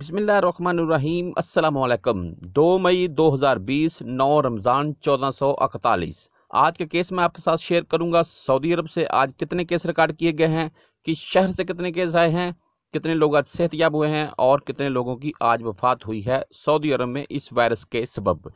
अस्सलाम वालेकुम दो मई 2020 नौ रमज़ान चौदह सौ अकतालीस आज के केस में आपके साथ शेयर करूंगा सऊदी अरब से आज कितने केस रिकॉर्ड किए गए हैं किस शहर से कितने केस आए हैं कितने लोग आज सेहतियाब हुए हैं और कितने लोगों की आज वफात हुई है सऊदी अरब में इस वायरस के सबब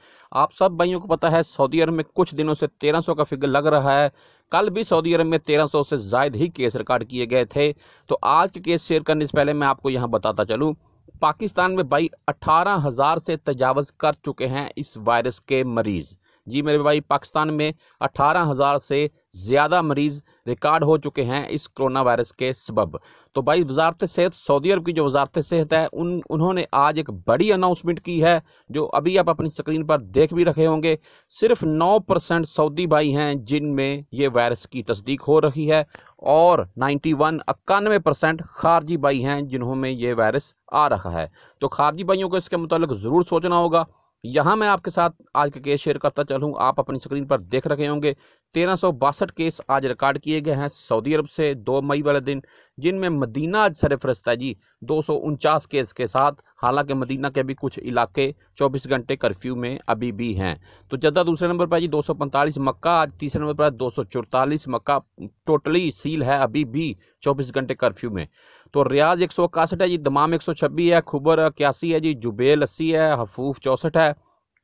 आप सब भाइयों को पता है सऊदी अरब में कुछ दिनों से 1300 का फिगर लग रहा है कल भी सऊदी अरब में 1300 से जायद ही केस रिकॉर्ड किए गए थे तो आज के केस शेयर करने से पहले मैं आपको यहाँ बताता चलूँ पाकिस्तान में भाई अठारह हज़ार से तजावज़ कर चुके हैं इस वायरस के मरीज़ जी मेरे भाई पाकिस्तान में अठारह हज़ार से ज़्यादा मरीज़ रिकॉर्ड हो चुके हैं इस कोरोना वायरस के सबब तो भाई वजारत सेहत सऊदी अरब की जो वजारत सेहत है उन उन्होंने आज एक बड़ी अनाउंसमेंट की है जो अभी आप अपनी स्क्रीन पर देख भी रखे होंगे सिर्फ नौ परसेंट सऊदी भाई हैं जिनमें ये वायरस की तस्दीक हो रही है और 91 वन इक्यानवे परसेंट खारजी भाई हैं जिन्होंने ये वायरस आ रहा है तो खारजी भाइयों को इसके मुतल ज़रूर सोचना होगा यहाँ मैं आपके साथ आज का केस शेयर करता चलूँ आप अपनी स्क्रीन पर देख रखे होंगे तेरह सौ बासठ केस आज रिकॉर्ड किए गए हैं सऊदी अरब से दो मई वाले दिन जिनमें मदीना आज सरफरस्त है जी दो सौ उनचास केस के साथ हालांकि मदीना के भी कुछ इलाके 24 घंटे कर्फ्यू में अभी भी हैं तो जद्दा दूसरे नंबर पर जी 245 मक्का आज तीसरे नंबर पर दो मक्का टोटली सील है अभी भी 24 घंटे कर्फ्यू में तो रियाज एक है जी दमाम एक है खुबर इक्यासी है जी जुबेल अस्सी है हफूफ चौंसठ है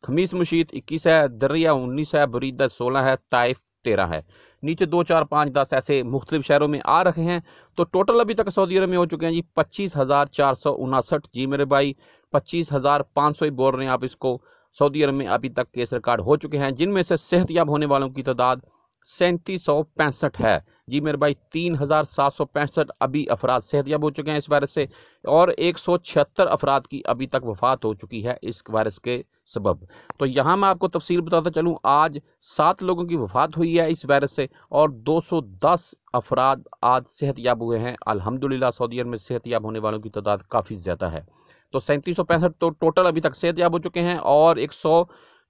खमीस मुशीत इक्कीस है दरिया उन्नीस है बुरीदा सोलह है ताइफ तेरह है नीचे दो चार पाँच दस ऐसे मुख्तलिफ शहरों में आ रखे हैं तो टोटल अभी तक सऊदी अरब में हो चुके हैं जी पच्चीस हज़ार चार सौ उनासठ जी मेरे भाई पच्चीस हज़ार पाँच सौ ही बोल रहे हैं आप इसको सऊदी अरब में अभी तक केस रिकॉर्ड हो चुके हैं जिनमें से सेहतियाब होने वालों की तादाद सैंतीस सौ पैंसठ है जी मेरे भाई तीन हज़ार सात सौ पैंसठ अभी अफराद सेहतयाब हो चुके हैं इस वायरस से और एक सौ छिहत्तर अफराद की अभी तक वफात हो चुकी है इस वायरस के सबब तो यहाँ मैं आपको तफसील बताता चलूँ आज सात लोगों की वफात हुई है इस वायरस से और दो सौ दस अफराद आज सेहतयाब हुए हैं अलहमदिल्ला सऊदी अरब में सेहतयाब होने वालों की तादाद काफ़ी ज़्यादा है तो सैंतीस सौ पैंसठ तो टोटल अभी तक सेहतयाब हो चुके हैं और एक सौ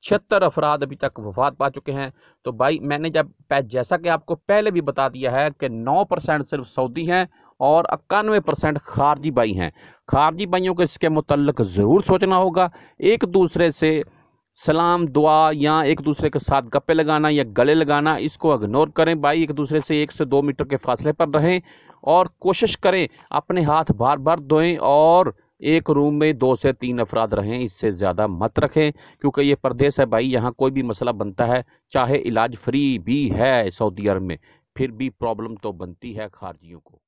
छिहत्तर अफराद अभी तक वफात पा चुके हैं तो भाई मैंने जब जैसा कि आपको पहले भी बता दिया है कि नौ परसेंट सिर्फ सऊदी हैं और इक्यानवे परसेंट खारजी भाई हैं खारजी भाइयों को इसके मतलब ज़रूर सोचना होगा एक दूसरे से सलाम दुआ या एक दूसरे के साथ गप्पे लगाना या गले लगाना इसको इग्नोर करें भाई एक दूसरे से एक से दो मीटर के फासले पर रहें और कोशिश करें अपने हाथ बार बार धोएं और एक रूम में दो से तीन अफराद रहें इससे ज़्यादा मत रखें क्योंकि ये प्रदेश है भाई यहाँ कोई भी मसला बनता है चाहे इलाज फ्री भी है सऊदी अरब में फिर भी प्रॉब्लम तो बनती है खारजियों को